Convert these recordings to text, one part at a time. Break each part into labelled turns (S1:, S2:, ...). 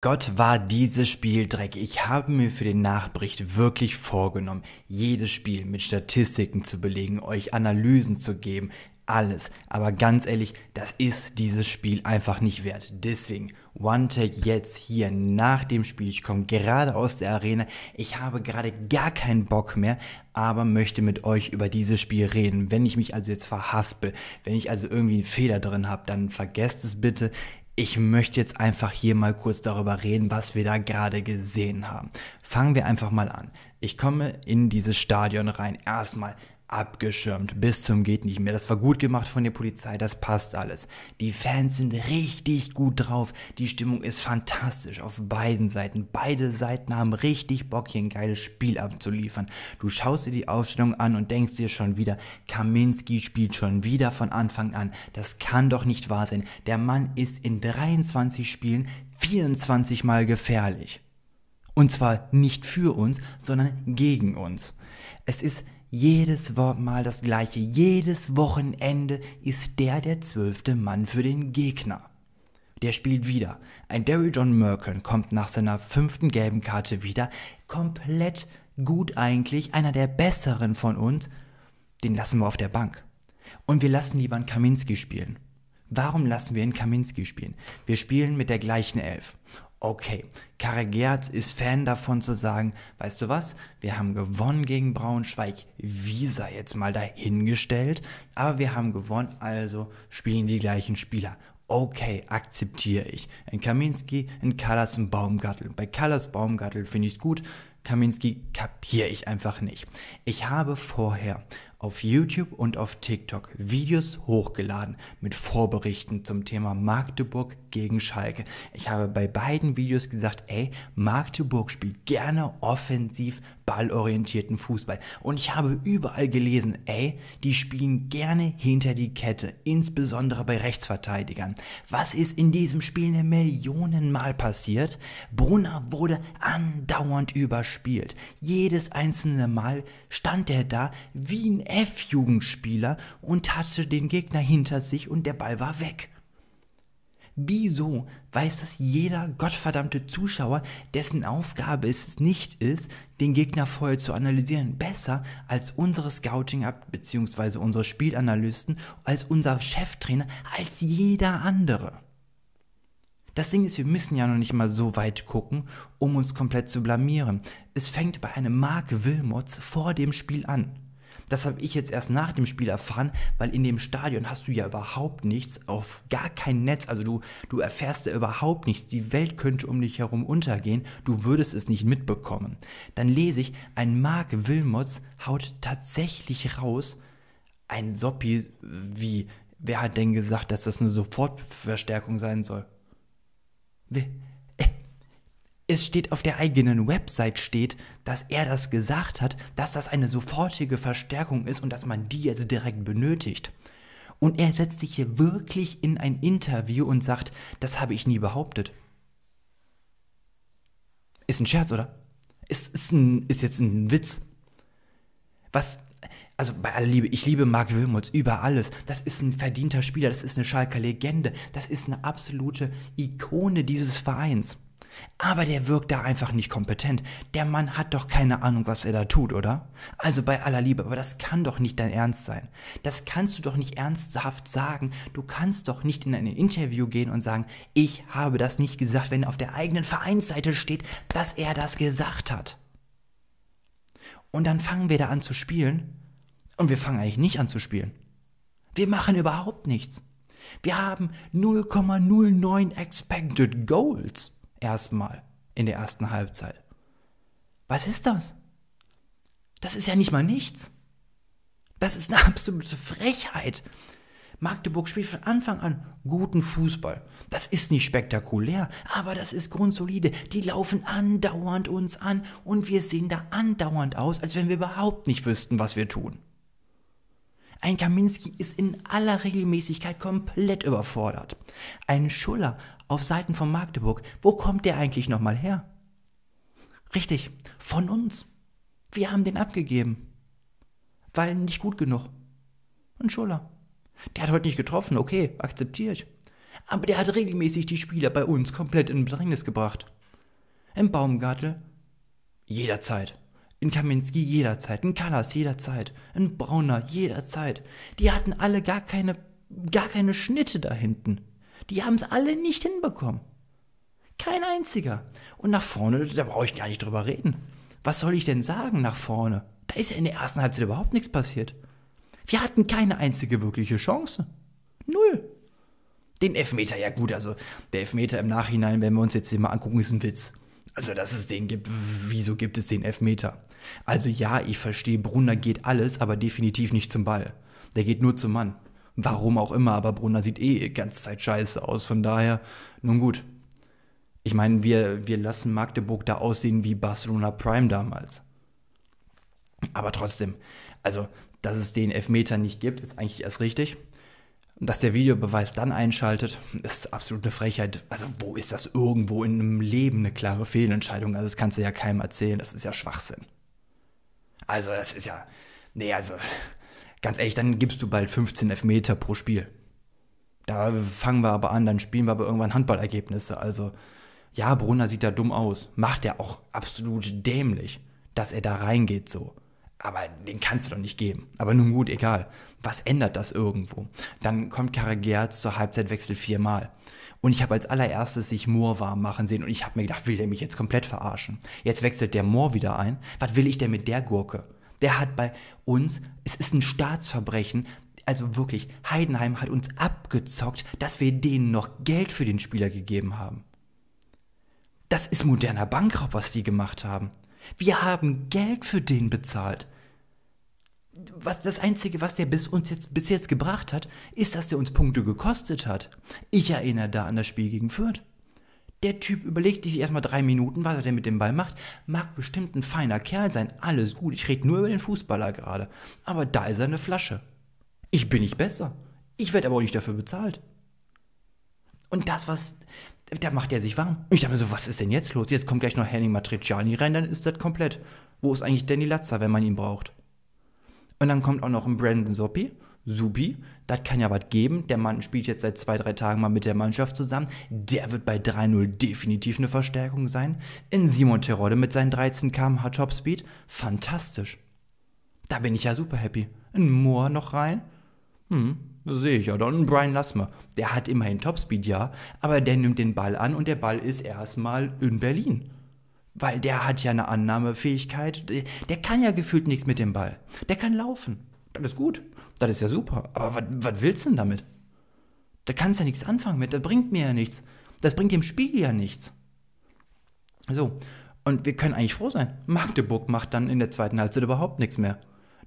S1: Gott war dieses Spiel Dreck. Ich habe mir für den Nachbericht wirklich vorgenommen, jedes Spiel mit Statistiken zu belegen, euch Analysen zu geben, alles. Aber ganz ehrlich, das ist dieses Spiel einfach nicht wert. Deswegen, One Take jetzt hier nach dem Spiel. Ich komme gerade aus der Arena. Ich habe gerade gar keinen Bock mehr, aber möchte mit euch über dieses Spiel reden. Wenn ich mich also jetzt verhaspel, wenn ich also irgendwie einen Fehler drin habe, dann vergesst es bitte ich möchte jetzt einfach hier mal kurz darüber reden, was wir da gerade gesehen haben. Fangen wir einfach mal an. Ich komme in dieses Stadion rein. Erstmal abgeschirmt bis zum geht nicht mehr. Das war gut gemacht von der Polizei, das passt alles. Die Fans sind richtig gut drauf. Die Stimmung ist fantastisch auf beiden Seiten. Beide Seiten haben richtig Bock, hier ein geiles Spiel abzuliefern. Du schaust dir die Aufstellung an und denkst dir schon wieder, Kaminski spielt schon wieder von Anfang an. Das kann doch nicht wahr sein. Der Mann ist in 23 Spielen 24 Mal gefährlich. Und zwar nicht für uns, sondern gegen uns. Es ist jedes Mal das gleiche. Jedes Wochenende ist der der zwölfte Mann für den Gegner. Der spielt wieder. Ein Derry John Merkin kommt nach seiner fünften gelben Karte wieder. Komplett gut eigentlich. Einer der besseren von uns. Den lassen wir auf der Bank. Und wir lassen lieber einen Kaminski spielen. Warum lassen wir einen Kaminski spielen? Wir spielen mit der gleichen Elf okay, Karre Gerz ist Fan davon zu sagen, weißt du was, wir haben gewonnen gegen Braunschweig, Visa jetzt mal dahingestellt, aber wir haben gewonnen, also spielen die gleichen Spieler. Okay, akzeptiere ich. In Kaminski, in Kallas, in Baumgattel. Bei Kallas Baumgattel finde ich es gut, Kaminski kapiere ich einfach nicht. Ich habe vorher auf YouTube und auf TikTok Videos hochgeladen mit Vorberichten zum Thema Magdeburg gegen Schalke. Ich habe bei beiden Videos gesagt, ey, Magdeburg spielt gerne offensiv ballorientierten Fußball. Und ich habe überall gelesen, ey, die spielen gerne hinter die Kette, insbesondere bei Rechtsverteidigern. Was ist in diesem Spiel eine Millionenmal passiert? Brunner wurde andauernd überspielt. Jedes einzelne Mal stand er da wie ein F-Jugendspieler und hatte den Gegner hinter sich und der Ball war weg. Wieso weiß das jeder gottverdammte Zuschauer, dessen Aufgabe es nicht ist, den Gegner vorher zu analysieren? Besser als unsere Scouting-Ab- bzw. unsere Spielanalysten, als unser Cheftrainer, als jeder andere. Das Ding ist, wir müssen ja noch nicht mal so weit gucken, um uns komplett zu blamieren. Es fängt bei einem Mark Wilmots vor dem Spiel an. Das habe ich jetzt erst nach dem Spiel erfahren, weil in dem Stadion hast du ja überhaupt nichts, auf gar kein Netz. Also du, du erfährst ja überhaupt nichts. Die Welt könnte um dich herum untergehen. Du würdest es nicht mitbekommen. Dann lese ich, ein Mark Wilmots haut tatsächlich raus. Ein Soppi wie, wer hat denn gesagt, dass das eine Sofortverstärkung sein soll? Wer, es steht auf der eigenen Website steht, dass er das gesagt hat, dass das eine sofortige Verstärkung ist und dass man die jetzt direkt benötigt. Und er setzt sich hier wirklich in ein Interview und sagt, das habe ich nie behauptet. Ist ein Scherz, oder? Ist, ist, ein, ist jetzt ein Witz. Was, also bei aller Liebe, ich liebe Marc Wilmots über alles. Das ist ein verdienter Spieler, das ist eine Schalker Legende, das ist eine absolute Ikone dieses Vereins. Aber der wirkt da einfach nicht kompetent. Der Mann hat doch keine Ahnung, was er da tut, oder? Also bei aller Liebe, aber das kann doch nicht dein Ernst sein. Das kannst du doch nicht ernsthaft sagen. Du kannst doch nicht in ein Interview gehen und sagen, ich habe das nicht gesagt, wenn auf der eigenen Vereinsseite steht, dass er das gesagt hat. Und dann fangen wir da an zu spielen. Und wir fangen eigentlich nicht an zu spielen. Wir machen überhaupt nichts. Wir haben 0,09 Expected Goals. Erstmal in der ersten Halbzeit. Was ist das? Das ist ja nicht mal nichts. Das ist eine absolute Frechheit. Magdeburg spielt von Anfang an guten Fußball. Das ist nicht spektakulär, aber das ist grundsolide. Die laufen andauernd uns an und wir sehen da andauernd aus, als wenn wir überhaupt nicht wüssten, was wir tun. Ein Kaminski ist in aller Regelmäßigkeit komplett überfordert. Ein Schuller auf Seiten von Magdeburg, wo kommt der eigentlich nochmal her? Richtig, von uns. Wir haben den abgegeben. Weil nicht gut genug. Ein Schuller. Der hat heute nicht getroffen, okay, akzeptiere ich. Aber der hat regelmäßig die Spieler bei uns komplett in Bedrängnis gebracht. Im Baumgartel jederzeit. In Kaminski jederzeit, in Kallas jederzeit, in Brauner jederzeit. Die hatten alle gar keine, gar keine Schnitte da hinten. Die haben es alle nicht hinbekommen. Kein einziger. Und nach vorne, da brauche ich gar nicht drüber reden. Was soll ich denn sagen nach vorne? Da ist ja in der ersten Halbzeit überhaupt nichts passiert. Wir hatten keine einzige wirkliche Chance. Null. Den Elfmeter, ja gut, also der Elfmeter im Nachhinein, wenn wir uns jetzt den mal angucken, ist ein Witz. Also, dass es den gibt, wieso gibt es den Elfmeter? Also ja, ich verstehe, Brunner geht alles, aber definitiv nicht zum Ball. Der geht nur zum Mann. Warum auch immer, aber Brunner sieht eh die ganze Zeit scheiße aus. Von daher, nun gut. Ich meine, wir, wir lassen Magdeburg da aussehen wie Barcelona Prime damals. Aber trotzdem, also, dass es den Elfmeter nicht gibt, ist eigentlich erst richtig. Dass der Videobeweis dann einschaltet, ist absolut eine Frechheit. Also, wo ist das irgendwo in einem Leben eine klare Fehlentscheidung? Also, das kannst du ja keinem erzählen. Das ist ja Schwachsinn. Also, das ist ja. Nee, also, ganz ehrlich, dann gibst du bald 15 Elfmeter pro Spiel. Da fangen wir aber an, dann spielen wir aber irgendwann Handballergebnisse. Also, ja, Brunner sieht da dumm aus. Macht er auch absolut dämlich, dass er da reingeht so aber den kannst du doch nicht geben. Aber nun gut, egal. Was ändert das irgendwo? Dann kommt Karagier zur Halbzeitwechsel viermal. Und ich habe als allererstes sich Moore warm machen sehen und ich habe mir gedacht, will der mich jetzt komplett verarschen? Jetzt wechselt der Moore wieder ein. Was will ich denn mit der Gurke? Der hat bei uns, es ist ein Staatsverbrechen, also wirklich, Heidenheim hat uns abgezockt, dass wir denen noch Geld für den Spieler gegeben haben. Das ist moderner Bankraub, was die gemacht haben. Wir haben Geld für den bezahlt. Was das Einzige, was der bis uns jetzt, bis jetzt gebracht hat, ist, dass der uns Punkte gekostet hat. Ich erinnere da an das Spiel gegen Fürth. Der Typ überlegt sich erstmal drei Minuten, was er denn mit dem Ball macht. Mag bestimmt ein feiner Kerl sein, alles gut. Ich rede nur über den Fußballer gerade. Aber da ist er eine Flasche. Ich bin nicht besser. Ich werde aber auch nicht dafür bezahlt. Und das, was. Da macht er sich warm. ich dachte mir so, was ist denn jetzt los? Jetzt kommt gleich noch Henning Matriciani rein, dann ist das komplett. Wo ist eigentlich Danny Latzer, wenn man ihn braucht? Und dann kommt auch noch ein Brandon Soppi, Subi. Das kann ja was geben. Der Mann spielt jetzt seit zwei, drei Tagen mal mit der Mannschaft zusammen. Der wird bei 3-0 definitiv eine Verstärkung sein. In Simon Terodde mit seinen 13 km/h Topspeed. Fantastisch. Da bin ich ja super happy. In Moor noch rein. Hm, Sehe ich ja. Dann Brian Lassmer. Der hat immerhin Topspeed, ja, aber der nimmt den Ball an und der Ball ist erstmal in Berlin. Weil der hat ja eine Annahmefähigkeit. Der kann ja gefühlt nichts mit dem Ball. Der kann laufen. Das ist gut. Das ist ja super. Aber was willst du denn damit? Da kannst du ja nichts anfangen mit. Das bringt mir ja nichts. Das bringt dem Spiel ja nichts. So. Und wir können eigentlich froh sein. Magdeburg macht dann in der zweiten Halbzeit überhaupt nichts mehr.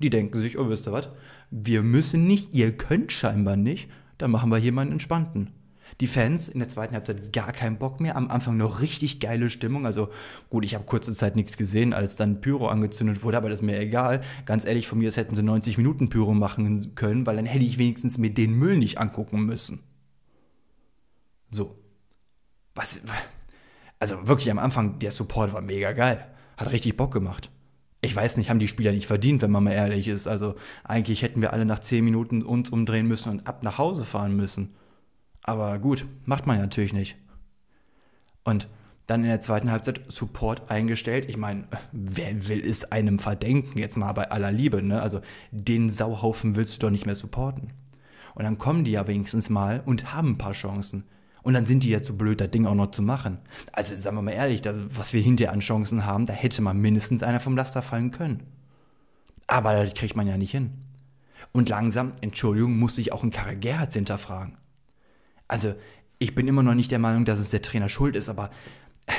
S1: Die denken sich, oh, wisst ihr was? Wir müssen nicht, ihr könnt scheinbar nicht, dann machen wir hier mal einen entspannten. Die Fans in der zweiten Halbzeit gar keinen Bock mehr. Am Anfang noch richtig geile Stimmung. Also gut, ich habe kurze Zeit nichts gesehen, als dann Pyro angezündet wurde, aber das ist mir egal. Ganz ehrlich, von mir aus hätten sie 90 Minuten Pyro machen können, weil dann hätte ich wenigstens mir den Müll nicht angucken müssen. So. Was. Also wirklich am Anfang, der Support war mega geil. Hat richtig Bock gemacht ich weiß nicht, haben die Spieler nicht verdient, wenn man mal ehrlich ist. Also eigentlich hätten wir alle nach zehn Minuten uns umdrehen müssen und ab nach Hause fahren müssen. Aber gut, macht man ja natürlich nicht. Und dann in der zweiten Halbzeit Support eingestellt. Ich meine, wer will es einem verdenken? Jetzt mal bei aller Liebe, ne? Also den Sauhaufen willst du doch nicht mehr supporten. Und dann kommen die ja wenigstens mal und haben ein paar Chancen. Und dann sind die ja zu blöd, das Ding auch noch zu machen. Also sagen wir mal ehrlich, das, was wir hinterher an Chancen haben, da hätte man mindestens einer vom Laster fallen können. Aber das kriegt man ja nicht hin. Und langsam, Entschuldigung, muss sich auch ein Karre Gerhards hinterfragen. Also, ich bin immer noch nicht der Meinung, dass es der Trainer schuld ist, aber äh,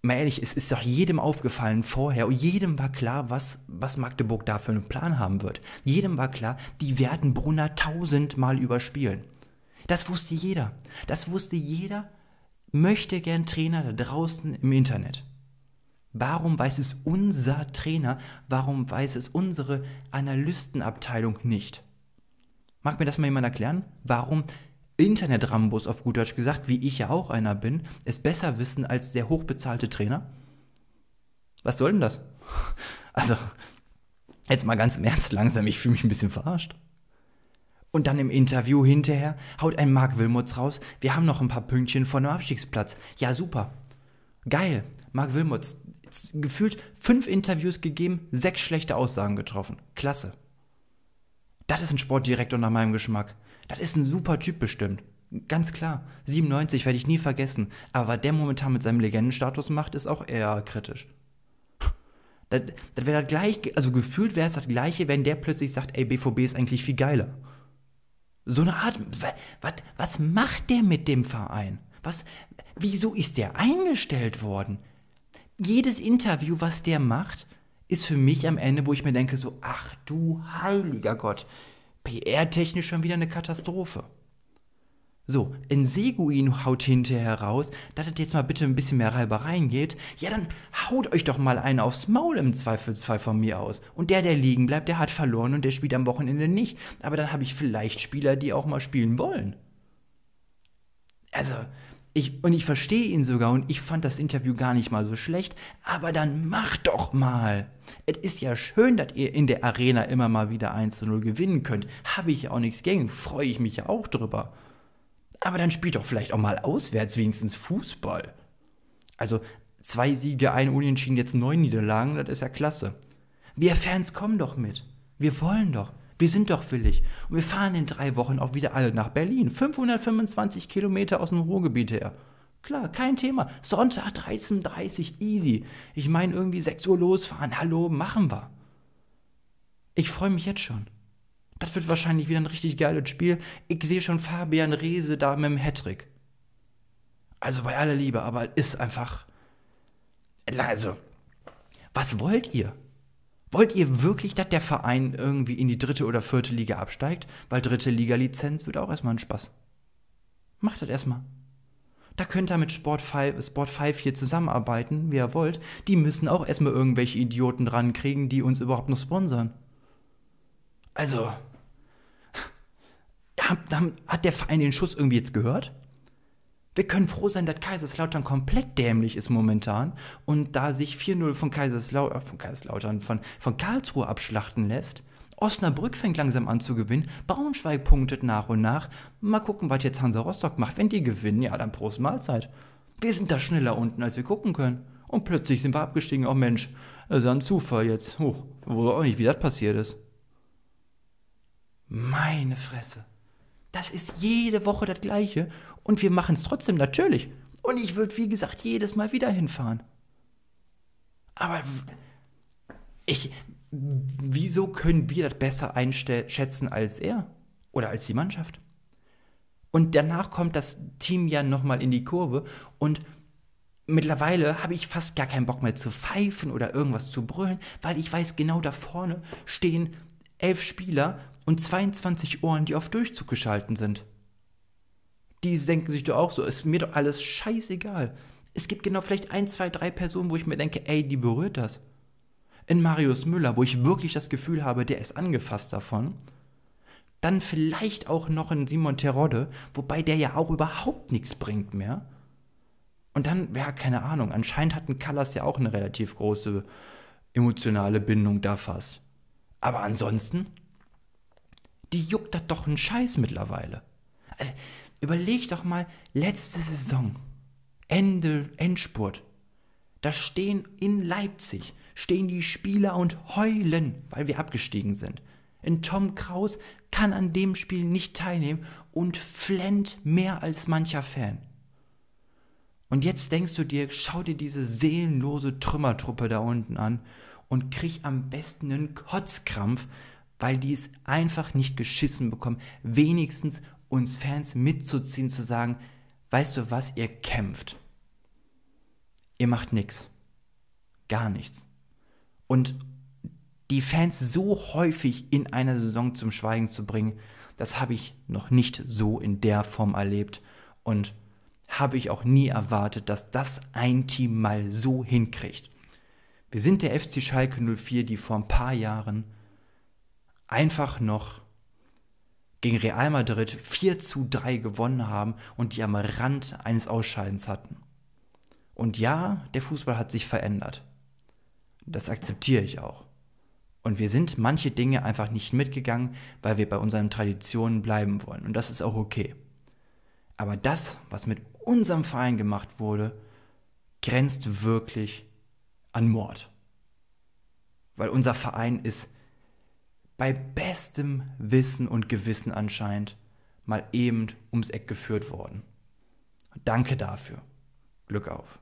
S1: mal ehrlich, es ist doch jedem aufgefallen vorher und jedem war klar, was, was Magdeburg da für einen Plan haben wird. Jedem war klar, die werden Brunner tausendmal überspielen. Das wusste jeder. Das wusste jeder, möchte gern Trainer da draußen im Internet. Warum weiß es unser Trainer, warum weiß es unsere Analystenabteilung nicht? Mag mir das mal jemand erklären? Warum Internet-Rambos auf gut Deutsch gesagt, wie ich ja auch einer bin, es besser wissen als der hochbezahlte Trainer? Was soll denn das? Also, jetzt mal ganz im Ernst langsam, ich fühle mich ein bisschen verarscht. Und dann im Interview hinterher haut ein Mark Wilmots raus, wir haben noch ein paar Pünktchen vor dem Abstiegsplatz. Ja, super. Geil. Mark Wilmots, gefühlt fünf Interviews gegeben, sechs schlechte Aussagen getroffen. Klasse. Das ist ein Sportdirektor nach meinem Geschmack. Das ist ein super Typ bestimmt. Ganz klar. 97 werde ich nie vergessen. Aber was der momentan mit seinem Legendenstatus macht, ist auch eher kritisch. Das, das wäre das gleiche, also gefühlt wäre es das gleiche, wenn der plötzlich sagt, ey, BVB ist eigentlich viel geiler. So eine Art, was, was macht der mit dem Verein? Was, wieso ist der eingestellt worden? Jedes Interview, was der macht, ist für mich am Ende, wo ich mir denke, so, ach du heiliger Gott, PR-technisch schon wieder eine Katastrophe. So, ein Seguin haut hinterher heraus, dass es jetzt mal bitte ein bisschen mehr Reibereien geht. Ja, dann haut euch doch mal einen aufs Maul im Zweifelsfall von mir aus. Und der, der liegen bleibt, der hat verloren und der spielt am Wochenende nicht. Aber dann habe ich vielleicht Spieler, die auch mal spielen wollen. Also, ich, und ich verstehe ihn sogar und ich fand das Interview gar nicht mal so schlecht, aber dann macht doch mal. Es ist ja schön, dass ihr in der Arena immer mal wieder 1 zu 0 gewinnen könnt. Habe ich ja auch nichts gegen, freue ich mich ja auch drüber aber dann spielt doch vielleicht auch mal auswärts wenigstens Fußball. Also zwei Siege, ein Unentschieden, jetzt neun Niederlagen, das ist ja klasse. Wir Fans kommen doch mit. Wir wollen doch. Wir sind doch willig. Und wir fahren in drei Wochen auch wieder alle nach Berlin. 525 Kilometer aus dem Ruhrgebiet her. Klar, kein Thema. Sonntag 13.30 Uhr, easy. Ich meine, irgendwie 6 Uhr losfahren. Hallo, machen wir. Ich freue mich jetzt schon. Das wird wahrscheinlich wieder ein richtig geiles Spiel. Ich sehe schon Fabian Reese da mit dem Hattrick. Also bei aller Liebe, aber ist einfach. Also, was wollt ihr? Wollt ihr wirklich, dass der Verein irgendwie in die dritte oder vierte Liga absteigt? Weil dritte Liga-Lizenz wird auch erstmal ein Spaß. Macht das erstmal. Da könnt ihr mit Sport 5, Sport 5 hier zusammenarbeiten, wie ihr wollt. Die müssen auch erstmal irgendwelche Idioten rankriegen, die uns überhaupt noch sponsern. Also, haben, hat der Verein den Schuss irgendwie jetzt gehört? Wir können froh sein, dass Kaiserslautern komplett dämlich ist momentan und da sich 4-0 von, Kaiserslau äh, von Kaiserslautern, von, von Karlsruhe abschlachten lässt. Osnabrück fängt langsam an zu gewinnen, Braunschweig punktet nach und nach. Mal gucken, was jetzt Hansa Rostock macht. Wenn die gewinnen, ja, dann Prost Mahlzeit. Wir sind da schneller unten, als wir gucken können. Und plötzlich sind wir abgestiegen. Oh Mensch, das ist ein Zufall jetzt. Oh, wo auch nicht, wie das passiert ist. Meine Fresse. Das ist jede Woche das Gleiche. Und wir machen es trotzdem, natürlich. Und ich würde, wie gesagt, jedes Mal wieder hinfahren. Aber ich, wieso können wir das besser einschätzen als er oder als die Mannschaft? Und danach kommt das Team ja nochmal in die Kurve und mittlerweile habe ich fast gar keinen Bock mehr zu pfeifen oder irgendwas zu brüllen, weil ich weiß, genau da vorne stehen elf Spieler, und 22 Ohren, die auf Durchzug geschalten sind. Die denken sich doch auch so, ist mir doch alles scheißegal. Es gibt genau vielleicht ein, zwei, drei Personen, wo ich mir denke, ey, die berührt das. In Marius Müller, wo ich wirklich das Gefühl habe, der ist angefasst davon. Dann vielleicht auch noch in Simon Terodde, wobei der ja auch überhaupt nichts bringt mehr. Und dann, ja, keine Ahnung, anscheinend hatten Callas ja auch eine relativ große emotionale Bindung da fast. Aber ansonsten, die juckt das doch einen Scheiß mittlerweile. Also, überleg doch mal, letzte Saison, Ende, Endspurt, da stehen in Leipzig, stehen die Spieler und heulen, weil wir abgestiegen sind. Und Tom Kraus kann an dem Spiel nicht teilnehmen und flennt mehr als mancher Fan. Und jetzt denkst du dir, schau dir diese seelenlose Trümmertruppe da unten an und krieg am besten einen Kotzkrampf, weil die es einfach nicht geschissen bekommen, wenigstens uns Fans mitzuziehen, zu sagen, weißt du was, ihr kämpft. Ihr macht nichts. Gar nichts. Und die Fans so häufig in einer Saison zum Schweigen zu bringen, das habe ich noch nicht so in der Form erlebt und habe ich auch nie erwartet, dass das ein Team mal so hinkriegt. Wir sind der FC Schalke 04, die vor ein paar Jahren einfach noch gegen Real Madrid 4 zu 3 gewonnen haben und die am Rand eines Ausscheidens hatten. Und ja, der Fußball hat sich verändert. Das akzeptiere ich auch. Und wir sind manche Dinge einfach nicht mitgegangen, weil wir bei unseren Traditionen bleiben wollen. Und das ist auch okay. Aber das, was mit unserem Verein gemacht wurde, grenzt wirklich an Mord. Weil unser Verein ist bei bestem Wissen und Gewissen anscheinend mal eben ums Eck geführt worden. Danke dafür. Glück auf.